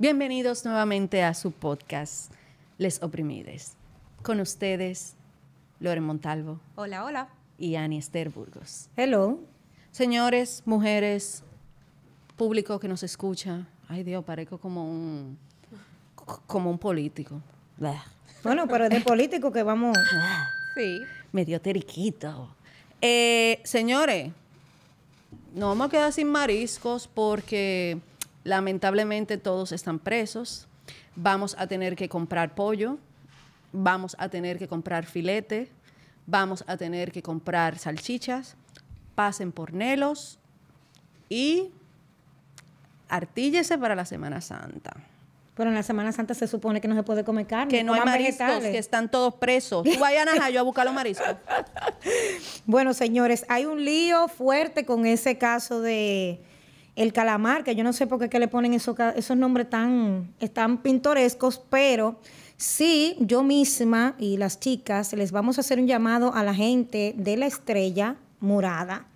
Bienvenidos nuevamente a su podcast, Les Oprimides. Con ustedes, Loren Montalvo. Hola, hola. Y Annie Esther Burgos. Hello. Señores, mujeres, público que nos escucha. Ay Dios, parezco como un, como un político. Bueno, pero es de político que vamos... sí. Medio teriquito. Eh, señores, no vamos a quedar sin mariscos porque Lamentablemente todos están presos. Vamos a tener que comprar pollo, vamos a tener que comprar filete, vamos a tener que comprar salchichas, pasen por Nelos y artíllese para la Semana Santa. Pero en la Semana Santa se supone que no se puede comer carne. Que no hay mariscos, que están todos presos. Tú vayan a yo a buscar los mariscos. bueno, señores, hay un lío fuerte con ese caso de el calamar, que yo no sé por qué le ponen esos, esos nombres tan, tan pintorescos, pero sí, yo misma y las chicas les vamos a hacer un llamado a la gente de la estrella morada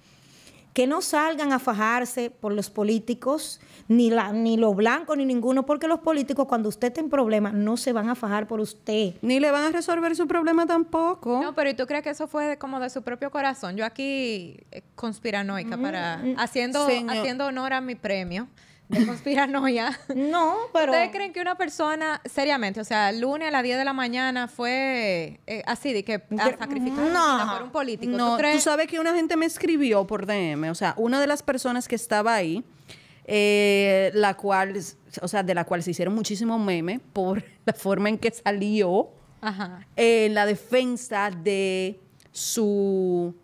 que no salgan a fajarse por los políticos, ni, la, ni los blancos, ni ninguno, porque los políticos cuando usted tenga problemas no se van a fajar por usted. Ni le van a resolver su problema tampoco. No, pero ¿y tú crees que eso fue como de su propio corazón? Yo aquí eh, conspiranoica mm, para, mm, haciendo, haciendo honor a mi premio. conspiranoia. No, pero... ¿Ustedes creen que una persona, seriamente, o sea, el lunes a las 10 de la mañana fue eh, así, de que a por un político? No, ¿Tú, sabes que una gente me escribió por DM, o sea, una de las personas que estaba ahí, eh, la cual, o sea, de la cual se hicieron muchísimos memes por la forma en que salió Ajá. la defensa de su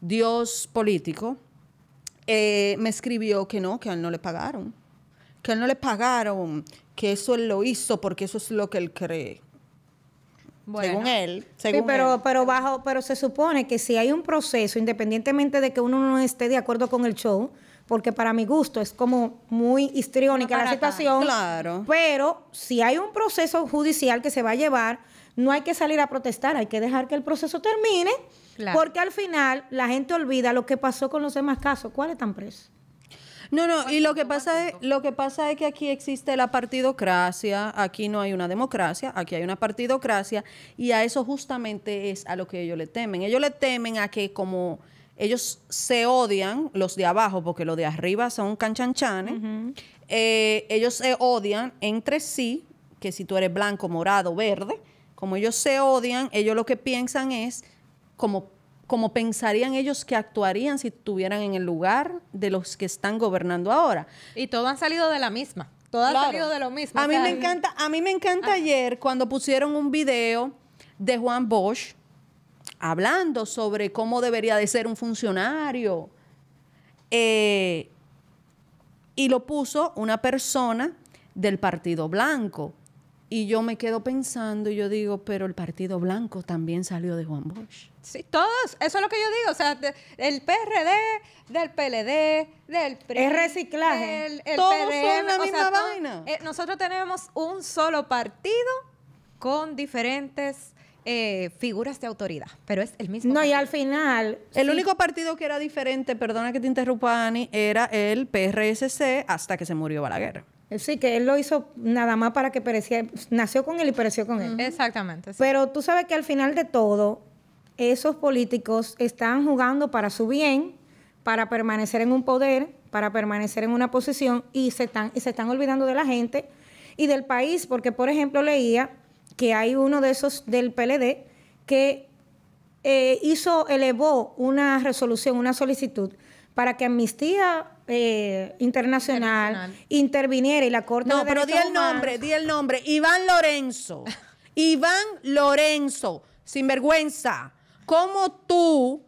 dios político, eh, me escribió que no, que a él no le pagaron que no le pagaron, que eso él lo hizo porque eso es lo que él cree. Según él. sí, pero, pero bajo, pero se supone que si hay un proceso, independientemente de que uno no esté de acuerdo con el show, porque para mi gusto es como muy histriónica la situación. Claro. Pero si hay un proceso judicial que se va a llevar, no hay que salir a protestar, hay que dejar que el proceso termine, porque al final la gente olvida lo que pasó con los demás casos. ¿Cuáles están presos? No, no, y lo que pasa es, lo que pasa es que aquí existe la partidocracia, aquí no hay una democracia, aquí hay una partidocracia, y a eso justamente es a lo que ellos le temen. Ellos le temen a que como ellos se odian, los de abajo, porque los de arriba son canchanchanes, eh, ellos se odian entre sí, que si tú eres blanco, morado, verde, como ellos se odian, ellos lo que piensan es como como pensarían ellos que actuarían si estuvieran en el lugar de los que están gobernando ahora. Y todo han salido de la misma. Todo ha salido de lo mismo. A mí me encanta, a mí me encanta ayer cuando pusieron un video de Juan Bosch hablando sobre cómo debería de ser un funcionario. Eh, y lo puso una persona del Partido Blanco. Y yo me quedo pensando y yo digo, pero el Partido Blanco también salió de Juan Bosch. Sí, todos, eso es lo que yo digo, o sea, el PRD, del PLD, del PRI. Es reciclaje. El, todos son la misma vaina. Eh, nosotros tenemos un solo partido con diferentes eh, figuras de autoridad, pero es el mismo. No, y al final. El único partido que era diferente, perdona que te interrumpa, Ani, era el PRSC hasta que se murió Balaguer. Sí, que él lo hizo nada más para que pereciera, nació con él y pereció con él. Exactamente. Pero tú sabes que al final de todo, esos políticos están jugando para su bien, para permanecer en un poder, para permanecer en una posición y se están, y se están olvidando de la gente y del país, porque por ejemplo leía que hay uno de esos del PLD que eh, hizo, elevó una resolución, una solicitud para que Amnistía eh, internacional, interviniera y la Corte no, pero di el nombre, di el nombre. Iván Lorenzo. Iván Lorenzo, sin vergüenza. ¿Cómo tú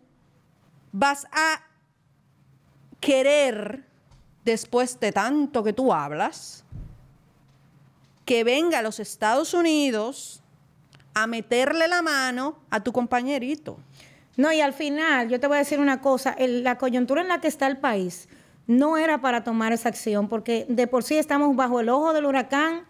vas a querer, después de tanto que tú hablas, que venga a los Estados Unidos a meterle la mano a tu compañerito? No, y al final, yo te voy a decir una cosa, la coyuntura en la que está el país no era para tomar esa acción, porque de por sí estamos bajo el ojo del huracán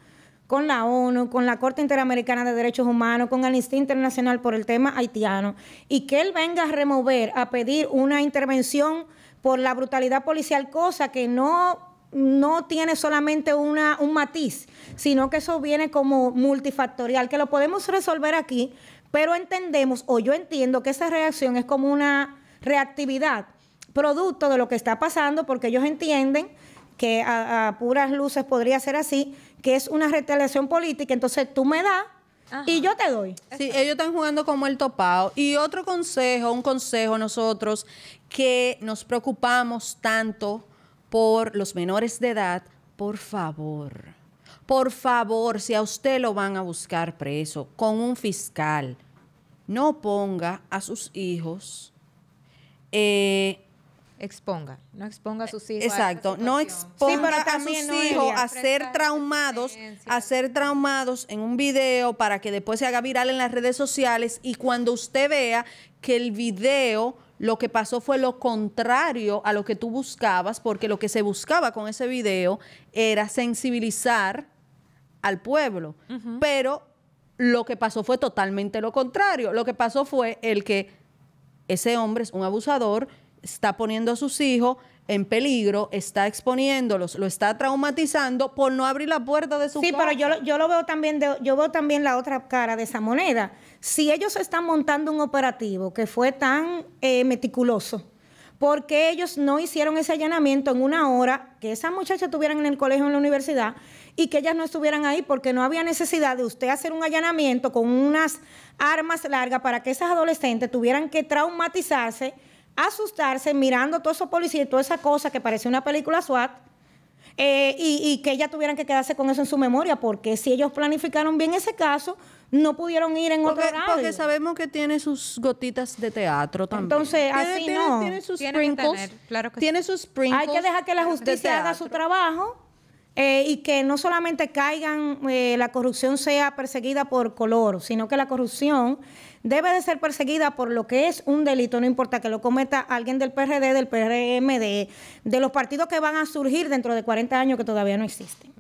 con la ONU, con la Corte Interamericana de Derechos Humanos, con Amnistía Internacional por el tema haitiano, y que él venga a remover, a pedir una intervención por la brutalidad policial, cosa que no no tiene solamente una, un matiz, sino que eso viene como multifactorial, que lo podemos resolver aquí pero entendemos, o yo entiendo que esa reacción es como una reactividad, producto de lo que está pasando, porque ellos entienden que a, puras luces podría ser así, que es una retaliación política, entonces tú me das y yo te doy. Sí, ellos están jugando como el topado. Y otro consejo, un consejo nosotros que nos preocupamos tanto por los menores de edad, por favor. Por favor, si a usted lo van a buscar preso con un fiscal, no ponga a sus hijos. Eh, exponga, no exponga a sus hijos. Exacto, no exponga a sus hijos a ser traumados, a ser traumados en un video para que después se haga viral en las redes sociales y cuando usted vea que el video lo que pasó fue lo contrario a lo que tú buscabas, porque lo que se buscaba con ese video era sensibilizar al pueblo, pero lo que pasó fue totalmente lo contrario. Lo que pasó fue el que ese hombre es un abusador, está poniendo a sus hijos en peligro, está exponiéndolos, lo está traumatizando por no abrir la puerta de su casa. Sí, pero yo, yo lo veo también de, yo veo también la otra cara de esa moneda. Si ellos están montando un operativo que fue tan eh, meticuloso, ¿por qué ellos no hicieron ese allanamiento en una hora que esa muchacha tuvieran en el colegio o en la universidad y que ellas no estuvieran ahí porque no había necesidad de usted hacer un allanamiento con unas armas largas para que esas adolescentes tuvieran que traumatizarse, asustarse mirando todo eso policía y toda esa cosa que parece una película SWAT. Eh, y, que ellas tuvieran que quedarse con eso en su memoria, porque si ellos planificaron bien ese caso, no pudieron ir en otro horario. Porque sabemos que tiene sus gotitas de teatro también. Entonces, así no. Tiene sus sprinkles. tiene sus sprinkles. Hay que dejar que la justicia haga su trabajo eh, y que no solamente caigan, eh, la corrupción sea perseguida por color, sino que la corrupción debe de ser perseguida por lo que es un delito, no importa que lo cometa alguien del PRD, del PRMD, de los partidos que van a surgir dentro de 40 años que todavía no existen.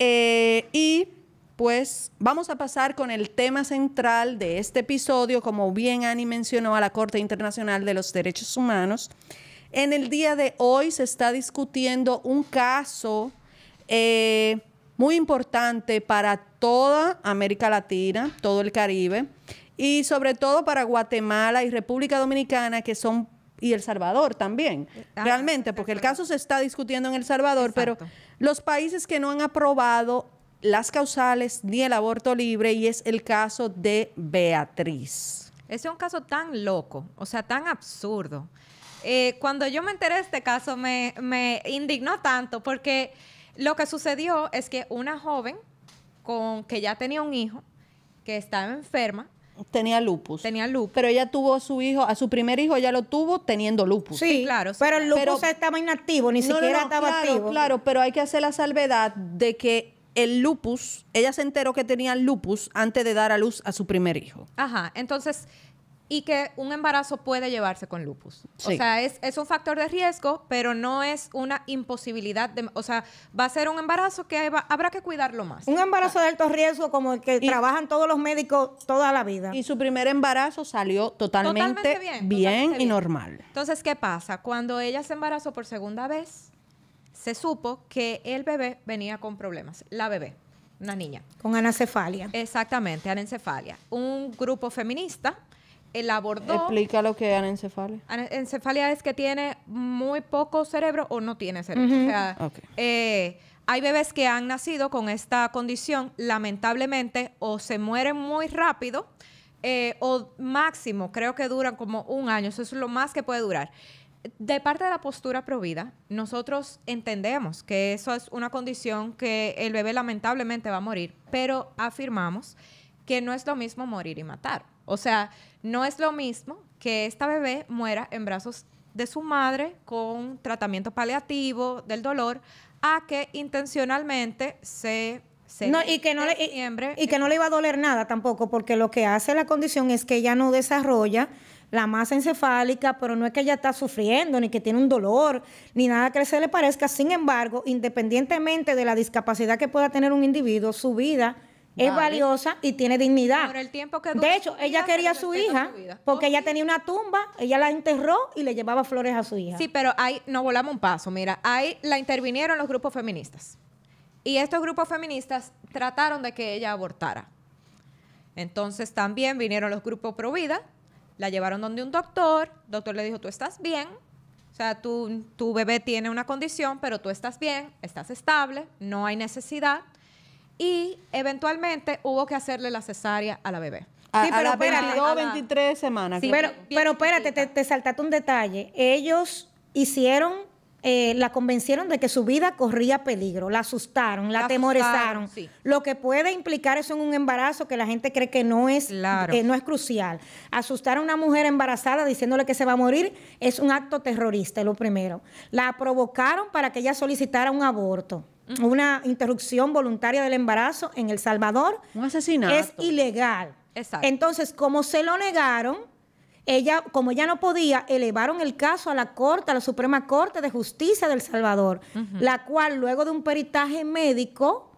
Eh, y pues vamos a pasar con el tema central de este episodio, como bien Ani mencionó, a la Corte Internacional de los Derechos Humanos. En el día de hoy se está discutiendo un caso eh, muy importante para toda América Latina, todo el Caribe y sobre todo para Guatemala y República Dominicana, que son y El Salvador también, ah, realmente, porque el caso se está discutiendo en El Salvador, pero los países que no han aprobado las causales ni el aborto libre, y es el caso de Beatriz. Ese es un caso tan loco, o sea, tan absurdo. Eh, cuando yo me enteré de este caso, me indignó tanto porque lo que sucedió es que una joven con que ya tenía un hijo, que estaba enferma, Tenía lupus. Tenía lupus. Pero ella tuvo a su hijo, a su primer hijo ya lo tuvo teniendo lupus. Sí, claro. Pero el lupus estaba inactivo, ni siquiera estaba claro, activo. Claro, pero hay que hacer la salvedad de que el lupus, ella se enteró que tenía lupus antes de dar a luz a su primer hijo. Ajá, entonces y que un embarazo puede llevarse con lupus. O sea, es, un factor de riesgo, pero no es una imposibilidad. De, o sea, va a ser un embarazo que habrá que cuidarlo más. Un embarazo de alto riesgo como el que trabajan todos los médicos toda la vida. Y su primer embarazo salió totalmente, bien, bien y normal. Entonces, ¿qué pasa? Cuando ella se embarazó por segunda vez, se supo que el bebé venía con problemas, la bebé una niña. Con anencefalia. Exactamente, anencefalia. Un grupo feminista Explica lo que es anencefalia. Anencefalia es que tiene muy poco cerebro o no tiene cerebro. O sea, eh, hay bebés que han nacido con esta condición, lamentablemente, o se mueren muy rápido, eh, o máximo, creo que duran como un año. Eso es lo más que puede durar. De parte de la postura provida, nosotros entendemos que eso es una condición que el bebé lamentablemente va a morir, pero afirmamos que no es lo mismo morir y matar. O sea, no es lo mismo que esta bebé muera en brazos de su madre con tratamiento paliativo del dolor a que intencionalmente se no, y que no le, y, que no le iba a doler nada tampoco, porque lo que hace la condición es que ella no desarrolla la masa encefálica, pero no es que ella está sufriendo, ni que tiene un dolor, ni nada que se le parezca. Sin embargo, independientemente de la discapacidad que pueda tener un individuo, su vida es valiosa y tiene dignidad. Por el tiempo que de hecho, ella quería a su hija porque ella tenía una tumba, ella la enterró y le llevaba flores a su hija. Sí, pero ahí no volamos un paso. Mira, ahí la intervinieron los grupos feministas. Y estos grupos feministas trataron de que ella abortara. Entonces también vinieron los grupos pro vida, la llevaron donde un doctor, el doctor le dijo, tú estás bien, o sea, tu, tu bebé tiene una condición, pero tú estás bien, estás estable, no hay necesidad y eventualmente hubo que hacerle la cesárea a la bebé. sí, pero 22, 23 semanas. pero, pero espérate, te, te, saltaste un detalle. Ellos hicieron, eh, la convencieron de que su vida corría peligro, la asustaron, la, temorizaron. Lo que puede implicar eso en un embarazo que la gente cree que no es, no es crucial. Asustar a una mujer embarazada diciéndole que se va a morir es un acto terrorista, lo primero. La provocaron para que ella solicitara un aborto una interrupción voluntaria del embarazo en El Salvador un asesinato. es ilegal. Exacto. Entonces, como se lo negaron, ella, como ya no podía, elevaron el caso a la Corte, a la Suprema Corte de Justicia del Salvador, la cual luego de un peritaje médico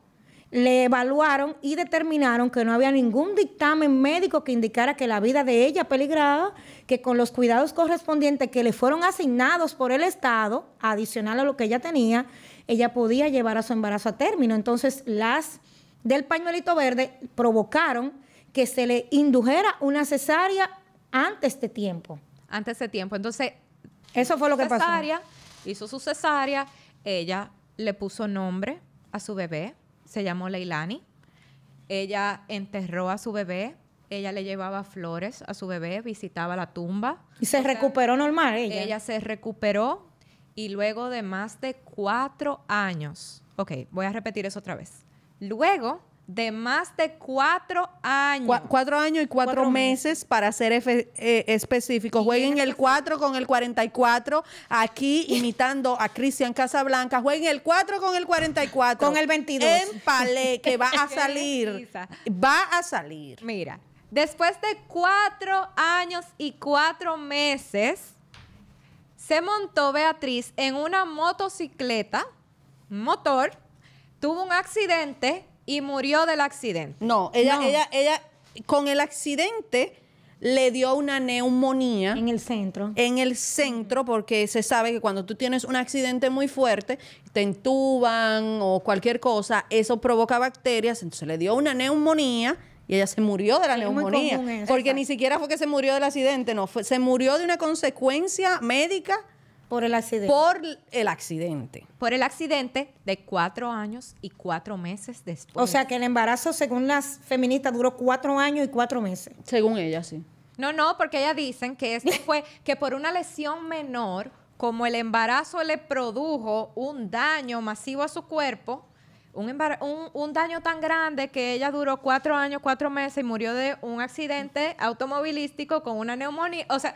le evaluaron y determinaron que no había ningún dictamen médico que indicara que la vida de ella peligraba, que con los cuidados correspondientes que le fueron asignados por el Estado, adicional a lo que ella tenía, ella podía llevar a su embarazo a término. Entonces, las del pañuelito verde provocaron que se le indujera una cesárea antes de tiempo. Antes de tiempo. Entonces, eso fue lo que pasó. Hizo su cesárea, ella le puso nombre a su bebé, se llamó Leilani. Ella enterró a su bebé, ella le llevaba flores a su bebé, visitaba la tumba. ¿Y se recuperó normal ella? Ella se recuperó y luego de más de cuatro años, ok, voy a repetir eso otra vez, luego de más de cuatro años. cuatro años y cuatro, meses, para ser eh, específico. específicos. Jueguen el 4 con el 44 aquí imitando a Cristian Casablanca. Jueguen el 4 con el 44. Con el 22. En que va a salir. va a salir. Mira, después de cuatro años y cuatro meses, se montó Beatriz en una motocicleta, motor, tuvo un accidente y murió del accidente. No, ella, ella, ella, con el accidente le dio una neumonía. En el centro. En el centro, porque se sabe que cuando tú tienes un accidente muy fuerte, te entuban o cualquier cosa, eso provoca bacterias, entonces le dio una neumonía y ella se murió de la neumonía. porque ni siquiera fue que se murió del accidente, no, se murió de una consecuencia médica. Por el accidente. Por el accidente. Por el accidente de cuatro años y cuatro meses después. O sea que el embarazo, según las feministas, duró cuatro años y cuatro meses. Según ella, sí. No, no, porque ellas dicen que esto fue que por una lesión menor, como el embarazo le produjo un daño masivo a su cuerpo, un, un, daño tan grande que ella duró cuatro años, cuatro meses y murió de un accidente automovilístico con una neumonía. O sea,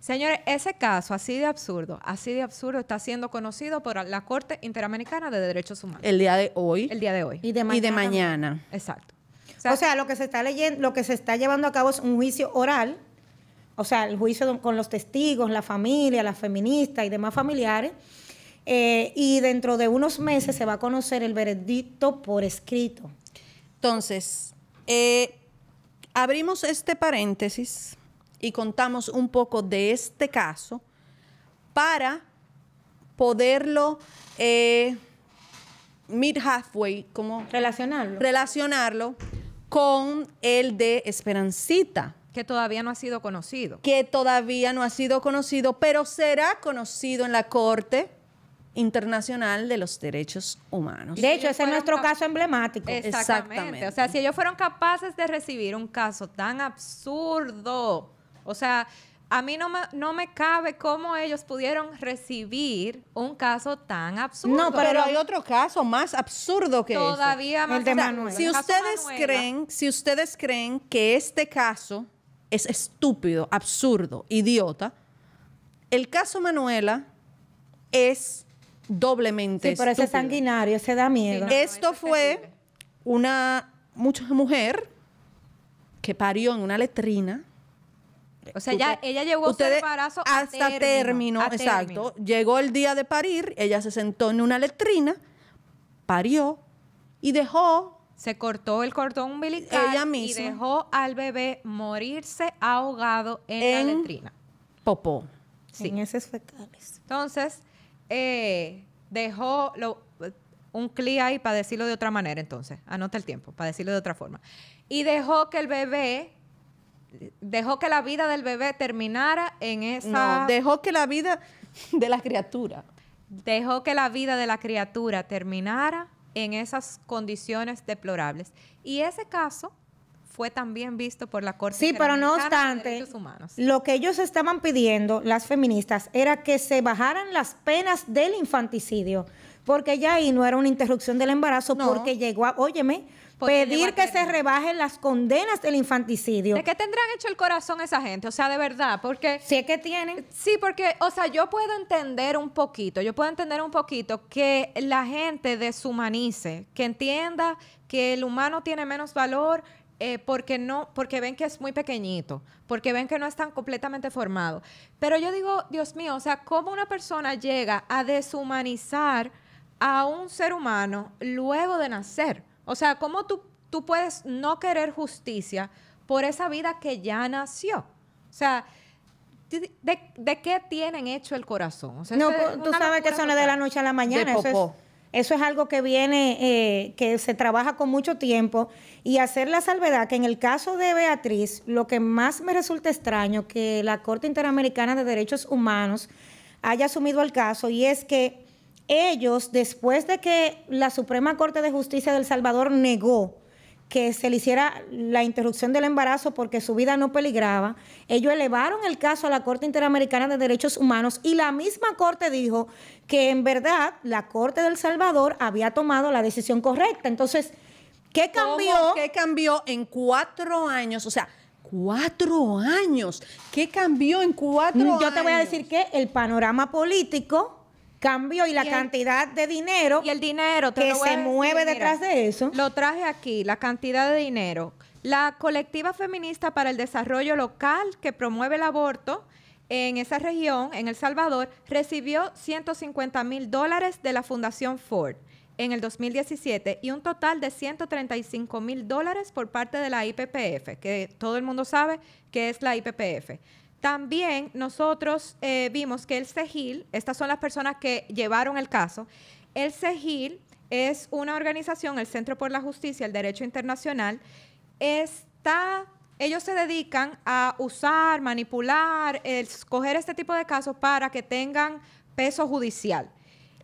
señores, ese caso así de absurdo, así de absurdo, está siendo conocido por la Corte Interamericana de Derechos Humanos. El día de hoy. El día de hoy. Y de mañana. Exacto. O sea, o sea, lo que se está leyendo, lo que se está llevando a cabo es un juicio oral, o sea, el juicio con los testigos, la familia, las feministas y demás familiares eh, y dentro de unos meses se va a conocer el veredicto por escrito. Entonces, eh, abrimos este paréntesis y contamos un poco de este caso para poderlo eh, mid halfway, como relacionarlo. relacionarlo con el de Esperancita. Que todavía no ha sido conocido. Que todavía no ha sido conocido, pero será conocido en la corte Internacional de los Derechos Humanos. De hecho, ese es nuestro caso emblemático. Exactamente. O sea, si ellos fueron capaces de recibir un caso tan absurdo, o sea, a mí no me, no me cabe cómo ellos pudieron recibir un caso tan absurdo. No, pero, hay otro caso más absurdo que Todavía más. El Si ustedes creen, si ustedes creen que este caso es estúpido, absurdo, idiota, el caso Manuela es doblemente. Sí, pero ese sanguinario, se da miedo. Esto fue una mucha mujer que parió en una letrina. O sea, ella llegó hasta término, exacto. Llegó el día de parir, ella se sentó en una letrina, parió y dejó. Se cortó el cordón umbilical y dejó al bebé morirse ahogado en, la letrina. Popó. Sin En esos fetales. Entonces, eh, dejó un clic ahí para decirlo de otra manera, entonces, anota el tiempo, para decirlo de otra forma. Y dejó que el bebé dejó que la vida del bebé terminara en esa. dejó que la vida de la criatura. Dejó que la vida de la criatura terminara en esas condiciones deplorables. Y ese caso fue también visto por la Corte. Sí, pero no obstante, lo que ellos estaban pidiendo, las feministas, era que se bajaran las penas del infanticidio, porque ya ahí no era una interrupción del embarazo, porque llegó a, óyeme, pedir que se rebajen las condenas del infanticidio. ¿De qué tendrán hecho el corazón esa gente? O sea, de verdad, porque... Sí, si es que tienen. Sí, porque, o sea, yo puedo entender un poquito, yo puedo entender un poquito que la gente deshumanice, que entienda que el humano tiene menos valor eh, porque no, porque ven que es muy pequeñito, porque ven que no están completamente formado. Pero yo digo, Dios mío, o sea, cómo una persona llega a deshumanizar a un ser humano luego de nacer. O sea, cómo tú, tú puedes no querer justicia por esa vida que ya nació. O sea, de, qué tienen hecho el corazón. no, pues, tú sabes que son de la noche a la mañana. Eso es algo que viene, eh, que se trabaja con mucho tiempo y hacer la salvedad que en el caso de Beatriz, lo que más me resulta extraño que la Corte Interamericana de Derechos Humanos haya asumido el caso y es que ellos, después de que la Suprema Corte de Justicia de El Salvador negó que se le hiciera la interrupción del embarazo porque su vida no peligraba. Ellos elevaron el caso a la Corte Interamericana de Derechos Humanos y la misma Corte dijo que en verdad la Corte del Salvador había tomado la decisión correcta. Entonces, ¿qué cambió? ¿Qué cambió en cuatro años? O sea, cuatro años. ¿Qué cambió en cuatro años? Yo te voy a decir que el panorama político cambio y la cantidad de dinero y el dinero que se mueve detrás de eso. Lo traje aquí, la cantidad de dinero. La colectiva feminista para el desarrollo local que promueve el aborto en esa región, en El Salvador, recibió 150 mil dólares de la Fundación Ford en el 2017 y un total de 135 mil dólares por parte de la IPPF, que todo el mundo sabe que es la IPPF. También nosotros eh, vimos que el CEGIL, estas son las personas que llevaron el caso, el CEGIL es una organización, el Centro por la Justicia, y el Derecho Internacional, está, ellos se dedican a usar, manipular, escoger este tipo de casos para que tengan peso judicial.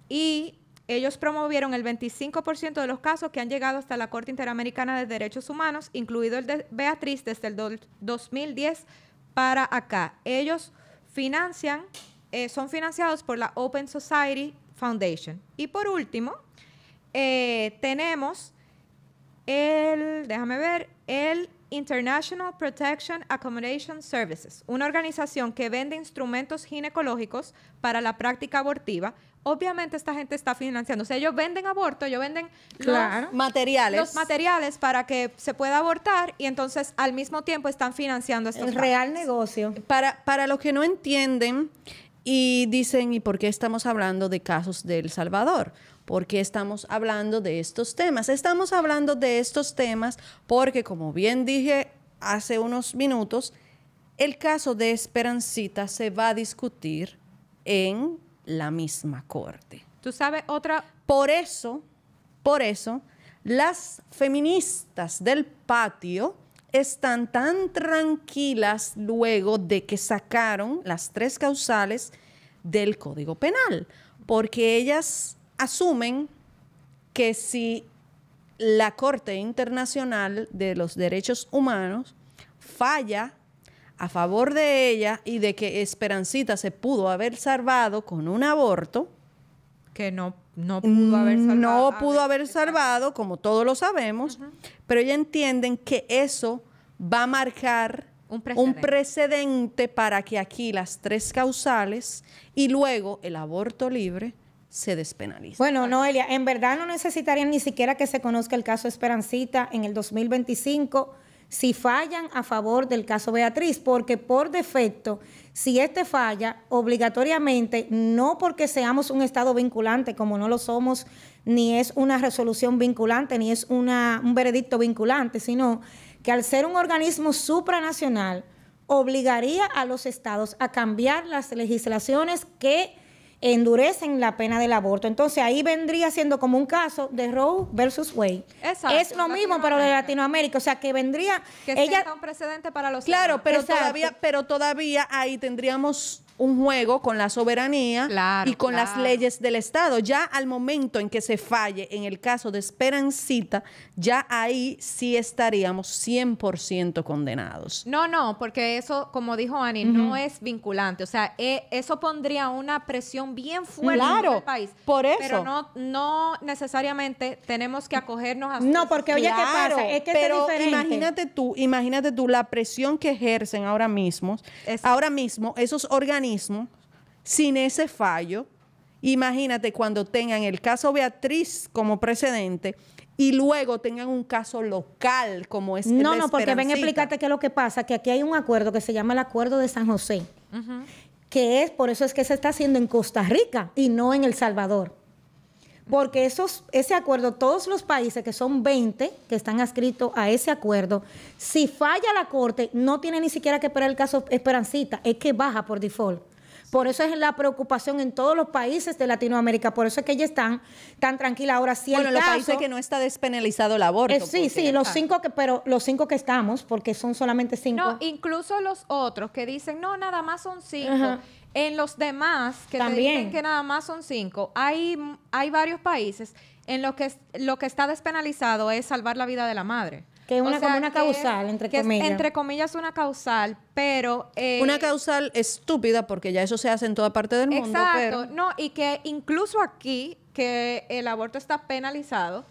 Y ellos promovieron el 25% de los casos que han llegado hasta la Corte Interamericana de Derechos Humanos, incluido el de Beatriz desde el 2010 para acá. Ellos financian, eh, son financiados por la Open Society Foundation. Y por último, eh, tenemos el, déjame ver, el International Protection Accommodation Services, una organización que vende instrumentos ginecológicos para la práctica abortiva Obviamente esta gente está financiando, o sea, ellos venden aborto, ellos venden los materiales. los materiales para que se pueda abortar y entonces al mismo tiempo están financiando estos real negocio. Para, para los que no entienden y dicen, ¿y por qué estamos hablando de casos de El Salvador? ¿Por qué estamos hablando de estos temas? Estamos hablando de estos temas porque, como bien dije hace unos minutos, el caso de Esperancita se va a discutir en la misma corte. Tú sabes otra... Por eso, por eso, las feministas del patio están tan tranquilas luego de que sacaron las tres causales del Código Penal, porque ellas asumen que si la Corte Internacional de los Derechos Humanos falla a favor de ella y de que Esperancita se pudo haber salvado con un aborto. Que no, no pudo haber mm, salvado. No pudo haber salvado, como todos lo sabemos, pero ya entienden que eso va a marcar un precedente. para que aquí las tres causales y luego el aborto libre se despenalice. Bueno, Noelia, en verdad no necesitarían ni siquiera que se conozca el caso Esperancita en el 2025 si fallan a favor del caso Beatriz, porque por defecto, si este falla, obligatoriamente, no porque seamos un Estado vinculante, como no lo somos, ni es una resolución vinculante, ni es un veredicto vinculante, sino que al ser un organismo supranacional, obligaría a los estados a cambiar las legislaciones que endurecen la pena del aborto. Entonces ahí vendría siendo como un caso de Roe versus Wade. es lo mismo para de Latinoamérica, o sea que vendría que ella un precedente para los Claro, pero todavía pero todavía ahí tendríamos un juego con la soberanía y con las leyes del Estado. Ya al momento en que se falle en el caso de Esperancita, ya ahí sí estaríamos 100% condenados. No, no, porque eso, como dijo Ani, no es vinculante. O sea, e, eso pondría una presión bien fuerte en el país. Por eso. Pero no, no necesariamente tenemos que acogernos a... No, porque oye, ¿qué pasa? Es que pero imagínate tú, imagínate tú la presión que ejercen ahora mismo, ahora mismo esos organismos mismo, sin ese fallo, imagínate cuando tengan el caso Beatriz como precedente y luego tengan un caso local como es No, no, porque ven explícate qué es lo que pasa, que aquí hay un acuerdo que se llama el Acuerdo de San José, que es, por eso es que se está haciendo en Costa Rica y no en El Salvador porque esos, ese acuerdo, todos los países que son 20 que están adscritos a ese acuerdo, si falla la Corte, no tiene ni siquiera que esperar el caso Esperancita, es que baja por default. Por eso es la preocupación en todos los países de Latinoamérica. Por eso es que ellos están tan tranquilos. ahora. Si bueno, los que no está despenalizado el aborto. Eh, sí, sí, los cinco que, pero los cinco que estamos, porque son solamente cinco. No, incluso los otros que dicen, no, nada más son cinco. En los demás, que También. dicen que nada más son cinco, hay, hay varios países en los que lo que está despenalizado es salvar la vida de la madre. Que es una, una causal, entre comillas. entre comillas, una causal, pero. Eh, una causal estúpida, porque ya eso se hace en toda parte del mundo. Exacto, no, y que incluso aquí, que el aborto está penalizado,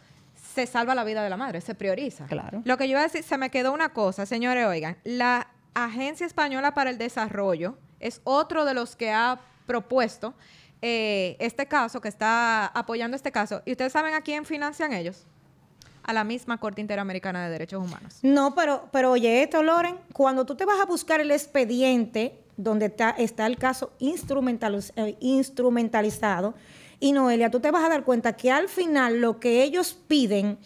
se salva la vida de la madre, se prioriza. Claro. Lo que yo iba a decir, se me quedó una cosa, señores, oigan, la Agencia Española para el Desarrollo es otro de los que ha propuesto eh, este caso, que está apoyando este caso. ¿Y ustedes saben a quién financian ellos? a la misma Corte Interamericana de Derechos Humanos. No, pero, pero oye esto, Loren, cuando tú te vas a buscar el expediente donde está, el caso eh, instrumentalizado, y Noelia, tú te vas a dar cuenta que al final lo que ellos piden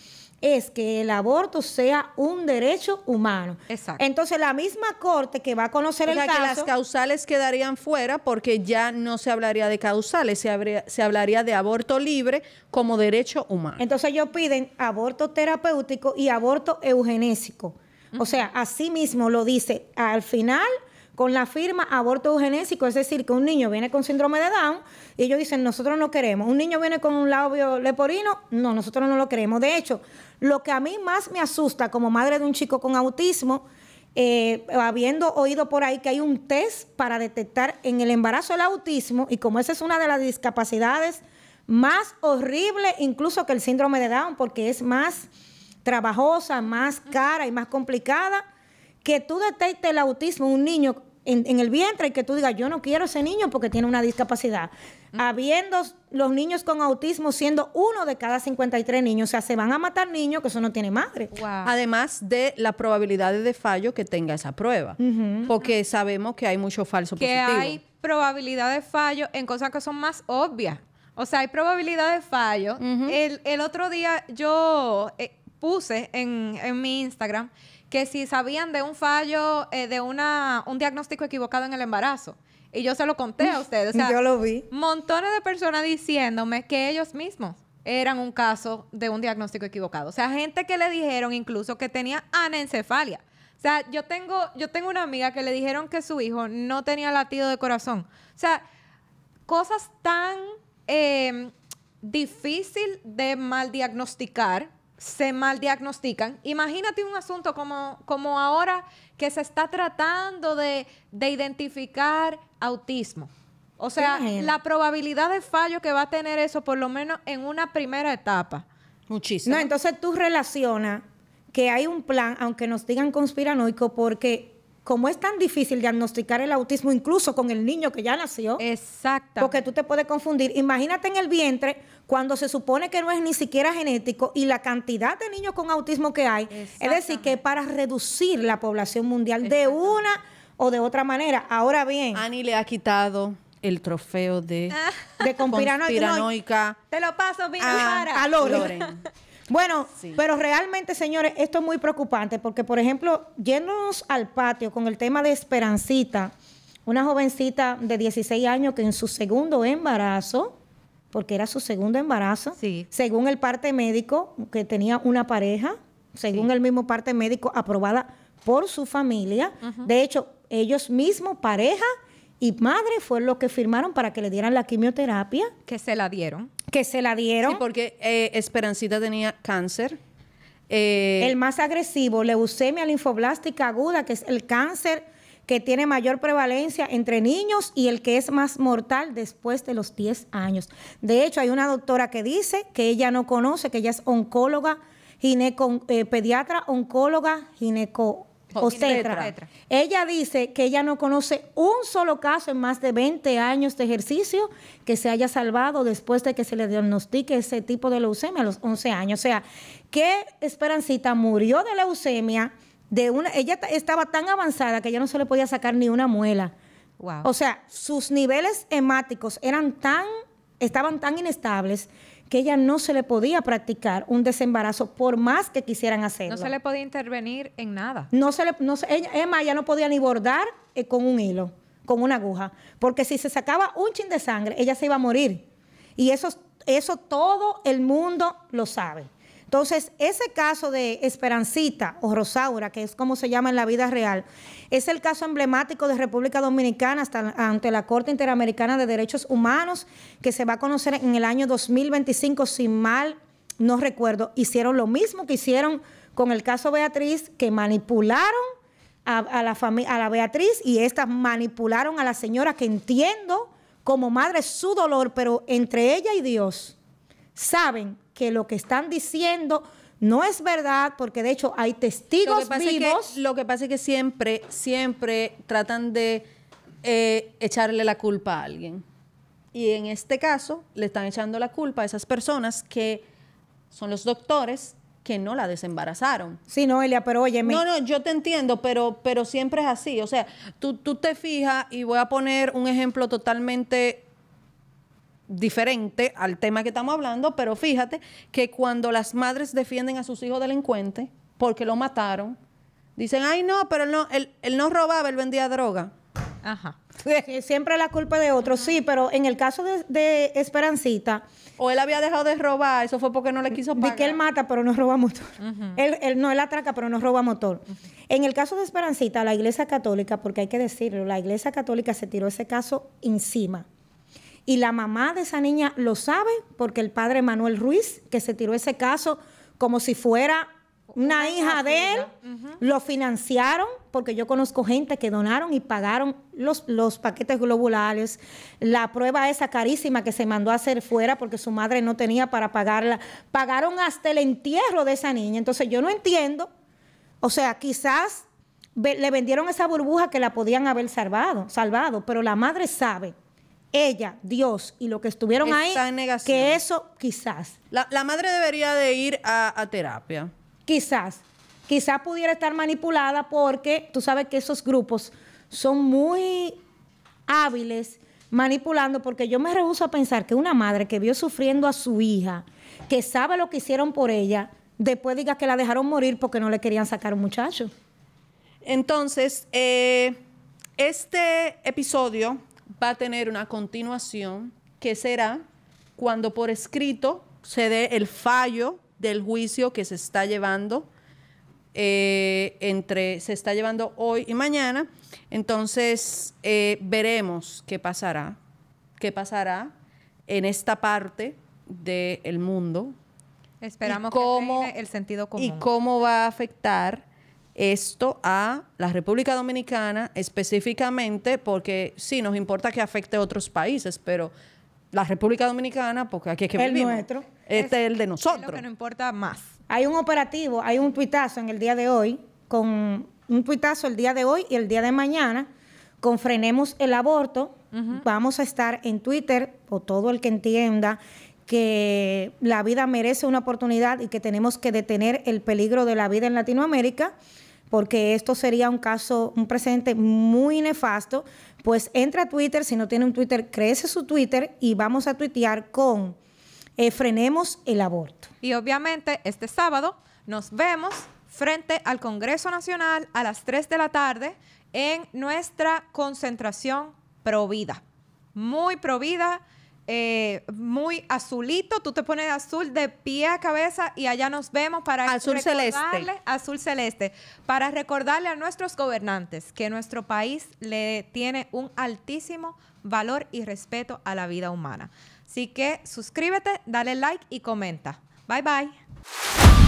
es que el aborto sea un derecho humano. Exacto. Entonces, la misma corte que va a conocer o el sea, que las causales quedarían fuera porque ya no se hablaría de causales, se, se hablaría de aborto libre como derecho humano. Entonces, ellos piden aborto terapéutico y aborto eugenésico. O sea, así mismo lo dice al final con la firma aborto eugenésico, es decir, que un niño viene con síndrome de Down y ellos dicen, nosotros no queremos. Un niño viene con un labio leporino, no, nosotros no lo queremos. De hecho, lo que a mí más me asusta como madre de un chico con autismo, eh, habiendo oído por ahí que hay un test para detectar en el embarazo el autismo, y como esa es una de las discapacidades más horribles, incluso que el síndrome de Down, porque es más trabajosa, más cara y más complicada, que tú detectes el autismo un niño en, el vientre y que tú digas, yo no quiero ese niño porque tiene una discapacidad. Mm. Habiendo los niños con autismo siendo uno de cada 53 niños, o sea, se van a matar niños que eso no tiene madre. Además de las probabilidades de fallo que tenga esa prueba, porque sabemos que hay mucho falso que hay probabilidades de fallo en cosas que son más obvias. O sea, hay probabilidades de fallo. el, otro día yo eh, puse en, en mi Instagram que si sabían de un fallo, eh, de un diagnóstico equivocado en el embarazo. Y yo se lo conté a ustedes. O sea, yo lo vi. Montones de personas diciéndome que ellos mismos eran un caso de un diagnóstico equivocado. O sea, gente que le dijeron incluso que tenía anencefalia. O sea, yo tengo, yo tengo una amiga que le dijeron que su hijo no tenía latido de corazón. O sea, cosas tan difíciles eh, difícil de mal diagnosticar se diagnostican. Imagínate un asunto como, como ahora que se está tratando de, identificar autismo. O sea, la probabilidad de fallo que va a tener eso, por lo menos en una primera etapa. Muchísimo. entonces tú relacionas que hay un plan, aunque nos digan conspiranoico, porque como es tan difícil diagnosticar el autismo incluso con el niño que ya nació, Exacto. porque tú te puedes confundir. Imagínate en el vientre cuando se supone que no es ni siquiera genético y la cantidad de niños con autismo que hay, es decir, que para reducir la población mundial de una o de otra manera. Ahora bien, Ani le ha quitado el trofeo de, de conspiranoica. te lo paso, mi a, Bueno, pero realmente, señores, esto es muy preocupante porque, por ejemplo, yéndonos al patio con el tema de Esperancita, una jovencita de 16 años que en su segundo embarazo porque era su segundo embarazo, sí. según el parte médico, que tenía una pareja, según el mismo parte médico, aprobada por su familia. De hecho, ellos mismos, pareja y madre, fue lo que firmaron para que le dieran la quimioterapia. Que se la dieron. Que se la dieron. Sí, porque eh, Esperancita tenía cáncer. Eh, el más agresivo, leucemia linfoblástica aguda, que es el cáncer que tiene mayor prevalencia entre niños y el que es más mortal después de los 10 años. De hecho, hay una doctora que dice que ella no conoce, que ella es oncóloga, gineco, eh, pediatra, oncóloga, gineco. Ostetra. Oh, ella dice que ella no conoce un solo caso en más de 20 años de ejercicio que se haya salvado después de que se le diagnostique ese tipo de leucemia a los 11 años. O sea, que Esperancita murió de leucemia de una, ella estaba tan avanzada que ya no se le podía sacar ni una muela. O sea, sus niveles hemáticos eran tan, estaban tan inestables que ella no se le podía practicar un desembarazo por más que quisieran hacerlo. No se le podía intervenir en nada. No se no ella, Emma ya no podía ni bordar eh, con un hilo, con una aguja, porque si se sacaba un chin de sangre, ella se iba a morir. Y eso, eso todo el mundo lo sabe. Entonces, ese caso de Esperancita o Rosaura, que es como se llama en la vida real, es el caso emblemático de República Dominicana ante la Corte Interamericana de Derechos Humanos, que se va a conocer en el año 2025, si mal no recuerdo. Hicieron lo mismo que hicieron con el caso Beatriz, que manipularon a, la, a la Beatriz y estas manipularon a la señora, que entiendo como madre su dolor, pero entre ella y Dios saben que lo que están diciendo no es verdad, porque de hecho hay testigos vivos. lo que pasa es que siempre, siempre tratan de eh, echarle la culpa a alguien. Y en este caso, le están echando la culpa a esas personas que son los doctores que no la desembarazaron. Sí, Noelia, pero óyeme. No, no, yo te entiendo, pero, pero siempre es así. O sea, tú, tú te fijas, y voy a poner un ejemplo totalmente diferente al tema que estamos hablando, pero fíjate que cuando las madres defienden a sus hijos delincuentes porque lo mataron, dicen, ay no, pero él no, él, no robaba, él vendía droga. Ajá. Siempre la culpa de otro, sí, pero en el caso de, Esperancita. O él había dejado de robar, eso fue porque no le quiso pagar. Di que él mata, pero no roba motor. él, no, él atraca, pero no roba motor. En el caso de Esperancita, la Iglesia Católica, porque hay que decirlo, la Iglesia Católica se tiró ese caso encima. Y la mamá de esa niña lo sabe porque el padre Manuel Ruiz, que se tiró ese caso como si fuera una, hija de él, lo financiaron, porque yo conozco gente que donaron y pagaron los, los paquetes globulares, la prueba esa carísima que se mandó a hacer fuera porque su madre no tenía para pagarla, pagaron hasta el entierro de esa niña. Entonces yo no entiendo, o sea, quizás le vendieron esa burbuja que la podían haber salvado, salvado pero la madre sabe ella, Dios y lo que estuvieron ahí, que eso quizás, La, madre debería de ir a, terapia. quizás, quizás pudiera estar manipulada porque tú sabes que esos grupos son muy hábiles manipulando porque yo me rehúso a pensar que una madre que vio sufriendo a su hija, que sabe lo que hicieron por ella, después diga que la dejaron morir porque no le querían sacar un muchacho. Entonces, eh, este episodio va a tener una continuación que será cuando por escrito se dé el fallo del juicio que se está llevando eh, entre se está llevando hoy y mañana. Entonces eh, veremos qué pasará, qué pasará en esta parte del mundo. Esperamos cómo, que el sentido común. Y cómo va a afectar esto a la República Dominicana específicamente porque sí, nos importa que afecte a otros países, pero la República Dominicana, porque aquí es que el vivimos. Este es el de nosotros. Es lo que importa más. Hay un operativo, hay un tuitazo en el día de hoy, con un tuitazo el día de hoy y el día de mañana, con Frenemos el Aborto. Vamos a estar en Twitter, o todo el que entienda que la vida merece una oportunidad y que tenemos que detener el peligro de la vida en Latinoamérica porque esto sería un caso, un presente muy nefasto, pues entra a Twitter, si no tiene un Twitter, crece su Twitter y vamos a tuitear con eh, frenemos el aborto. Y obviamente este sábado nos vemos frente al Congreso Nacional a las 3 de la tarde en nuestra concentración Provida. Muy Provida eh, muy azulito. Tú te pones azul de pie a cabeza y allá nos vemos para azul celeste. Azul celeste. Para recordarle a nuestros gobernantes que nuestro país le tiene un altísimo valor y respeto a la vida humana. Así que suscríbete, dale like y comenta. Bye bye.